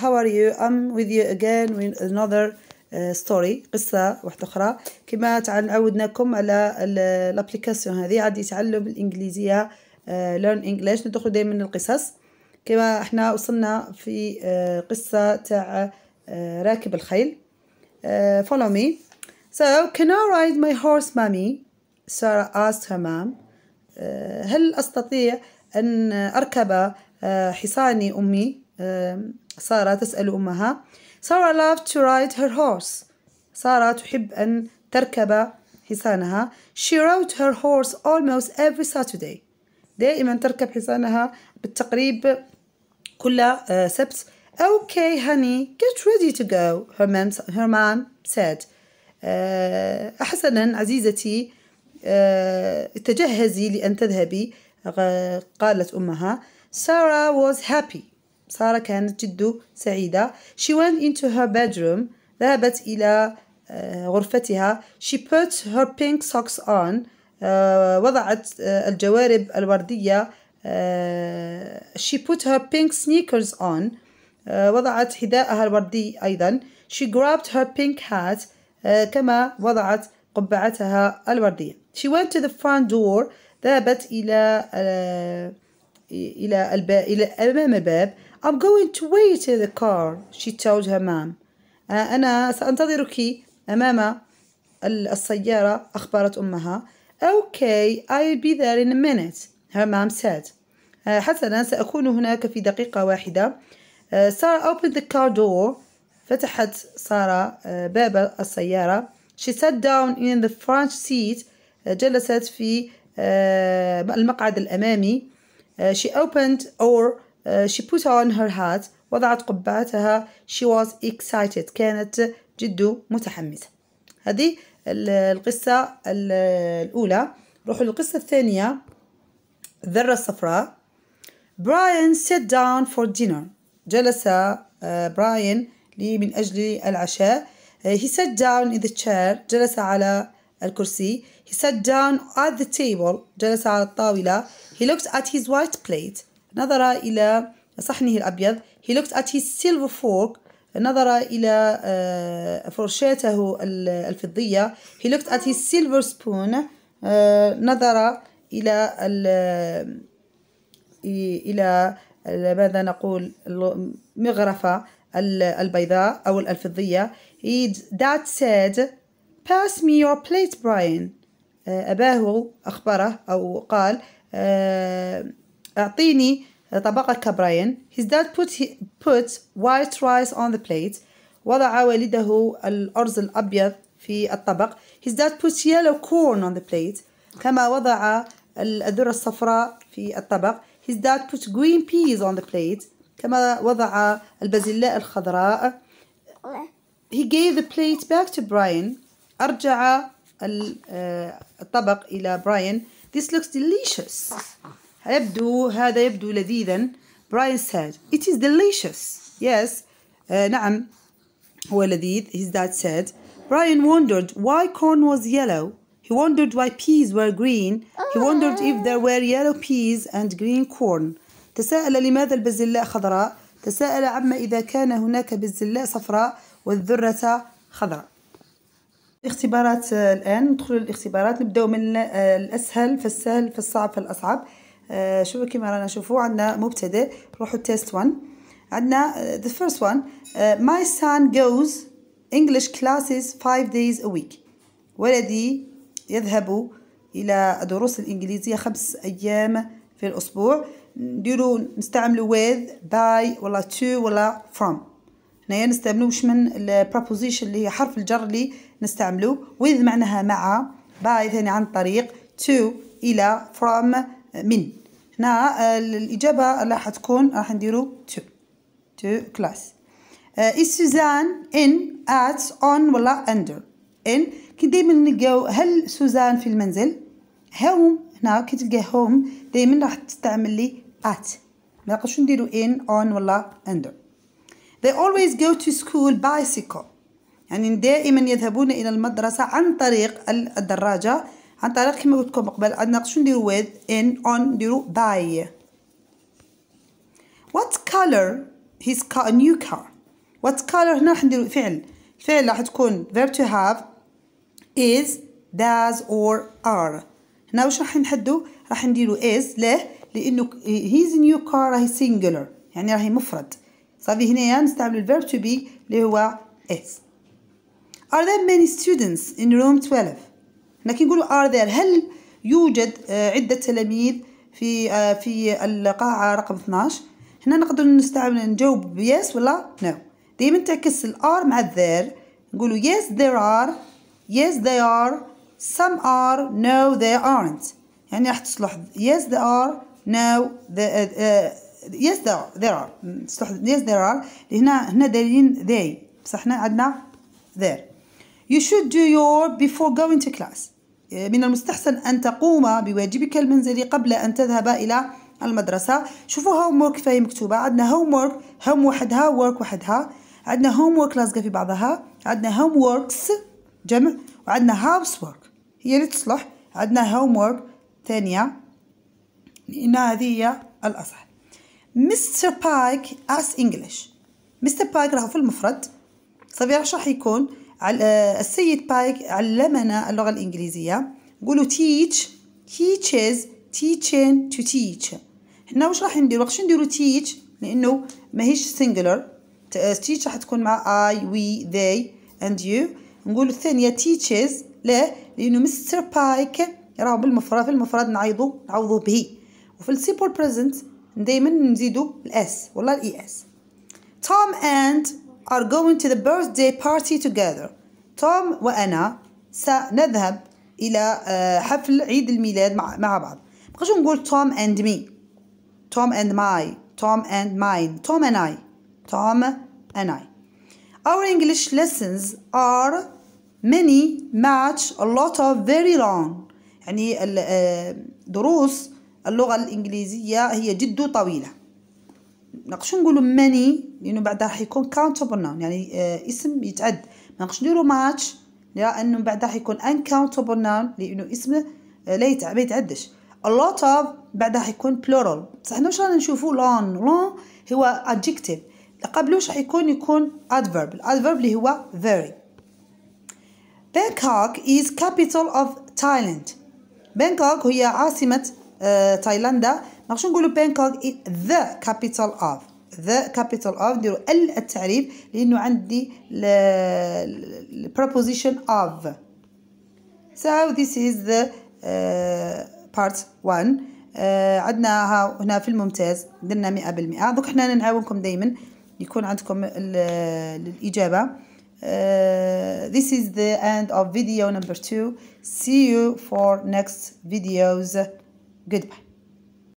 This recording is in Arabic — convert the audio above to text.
how are you I'm with you again with another uh, story قصة واحدة أخرى كما عودناكم على الابليكاسيون هذه عادي تعلم الإنجليزية uh, Learn English ندخل دائما القصص كما احنا وصلنا في uh, قصة تاع راكب الخيل follow me so can I ride my horse mommy Sarah asked her mom هل أستطيع أن أركب حصاني أمي سارة تسأل أمها سارة loved to ride her horse سارة تحب أن تركب حصانها she rode her horse almost every Saturday دائما تركب حصانها بالتقريب كل سبت Okay honey get ready to go her mom, her mom said حسنا عزيزتي تجهزي لأن تذهبي قالت أمها Sarah was happy سارة كانت جد سعيدة she went into her bedroom ذهبت إلى آه، غرفتها she put her pink socks on آه، وضعت آه، الجوارب الوردية she put her pink sneakers on وضعت حذاءها الوردي أيضا she grabbed her pink hat كما وضعت قبعتها الوردية she went to the front door ذهبت إلى إلى الباب إلى أمام الباب I'm going to wait in the car she told her mom أنا سأنتظرك أمام السيارة أخبرت أمها Okay I'll be there in a minute her mom said حسنا سأكون هناك في دقيقة واحدة سارة opened the car door فتحت سارة باب السيارة she sat down in the front seat جلست في المقعد الأمامي she opened or Uh, she put on her hat وضعت قبعتها she was excited كانت جد متحمسة هذه القصة الأولى نروحوا للقصة الثانية الذرة الصفراء براين sat down for dinner جلس براين uh, لي من أجل العشاء uh, he sat down in the chair جلس على الكرسي he sat down at the table جلس على الطاولة he looked at his white plate نظر إلى صحنه الأبيض he looked at his silver fork نظر إلى آه، فرشاته الفضية he looked at his silver spoon آه، نظر إلى آه، إلى ماذا نقول مغرفة البيضاء أو الفضية he dad said pass me your plate Brian أباه أخبره أو قال أعطيني طبقة كبراين his dad put, he put white rice on the plate وضع والده الأرز الأبيض في الطبق his dad put yellow corn on the plate كما وضع الذرة الصفراء في الطبق his dad put green peas on the plate كما وضع البازلاء الخضراء he gave the plate back to Brian أرجع الطبق إلى براين this looks delicious يبدو هذا يبدو لذيذا براين said it is delicious yes uh, نعم هو لذيذ his dad said براين wondered why corn was yellow He wondered why peas were green. He oh. wondered if there were yellow peas and green corn. تساءل لماذا البزلاء خضراء؟ تساءل عما إذا كان هناك بزلاء صفراء والذرة خضراء. اختبارات آه، الآن ندخل الاختبارات نبدأ من آه، الأسهل فالسهل فالصعب فالأصعب. آه، شوفوا كيما رانا نشوفوا عندنا مبتدا روحوا تيست 1 عندنا آه، the first one ماي آه، my son goes English classes 5 days a week ولدي يذهب الى دروس الانجليزيه خمس ايام في الاسبوع نديرو نستعملوا with by ولا to ولا from هنايا نستعملو واش من البروبوزيشن اللي هي حرف الجر اللي نستعملو with معناها مع by ثاني عن طريق to الى from من هنا آه، الإجابة راح تكون راح نديرو تو تو كلاس آه، is سوزان in at on ولا under in كي دايما نلقاو هل سوزان في المنزل هوم هنا كي تلقى هوم دايما راح تستعمل لي at ما نقدرش نديرو in on ولا under they always go to school bicycle يعني دائما يذهبون إلى المدرسة عن طريق الدراجة عن طريق كما قلت لكم قبل عندنا شنو نديرو with in on نديرو by what color his car new car what color هنا راح نديرو فعل الفعل راح تكون verb to have is does or are هنا واش راح نحدو راح نديرو is ليه لانه his new car راهي singular يعني راهي مفرد صافي هنايا نستعمل الفيرب to be اللي هو is are there many students in room 12 هنا كنقولوا ار ذير هل يوجد آه، عدة تلاميذ في آه، في القاعة رقم 12 هنا نقدر نستعمل نجاوب بيس ولا نو دائما تعكس الار مع الذير نقولوا يس ذير ار يس ذي ار سم ار نو ذي ارنت يعني راح تصلح يس ذي ار نو ذي يس ذي ار تصلح يس ذي ار هنا هنا دايرين ذي بصح هنا عندنا ذير You should do your before going to class eh, من المستحسن أن تقوم بواجبك المنزلي قبل أن تذهب إلى المدرسة شوفوا هوم وورك فهي مكتوبة عندنا هوم وورك هوم وحدها وورك وحدها عندنا هوم وورك لازقة في بعضها عندنا هوم جمع وعندنا هاوس وورك هي اللي تصلح عندنا هوم وورك ثانية لأن هذه هي الأصح مستر بايك أس إنجلش مستر بايك راهو في المفرد صافي راح يكون آه، السيد بايك علمنا اللغة الإنجليزية قولوا teach teaches teaching to teach هنا واش راح نديرو واش نديرو teach لأنه ماهيش singular آه، teach راح تكون مع I we they and you نقولوا الثانية teaches لا لأنه مستر بايك راهو بالمفرد في المفرد نعوضو نعوضو به وفي السيبل بريزنت دايما نزيدو الاس والله الاي اس توم اند are going to the birthday party together. Tom وأنا سنذهب إلى حفل عيد الميلاد مع بعض. بقاش نقول Tom and me. Tom and my. Tom and mine. Tom and I. Tom and I. Our English lessons are many, much, a lot of, very long. يعني دروس اللغة الإنجليزية هي جد طويلة. نقدرش نقولوا ماني لانه بعدا راح يكون كاونتبل نون يعني آه اسم يتعد ما نقدرش نديروا ماتش لانه بعدا راح يكون انكاونتبل نون لانه اسم آه، لا ما يتعدش اللوت اوف بعدا راح يكون بلورال بصح حنا واش رانا نشوفوا لون لون هو adjective قبلوش راح يكون يكون adverb الادفيرب اللي هو very بانكوك is capital of تايلاند بانكوك هي عاصمة آه تايلاندا نخشو نقولو بانكوك ذا كابيتال اوف ذا كابيتال اوف نديرو ال التعريف لانه عندي البروبوزيشن اوف سو ذيس از ذا بارت 1 uh, عندنا هنا في الممتاز درنا 100% بالمئة دوك حنا نعاونكم دايما يكون عندكم الإجابة Uh, this is the end of video number two. See you for next videos. Goodbye.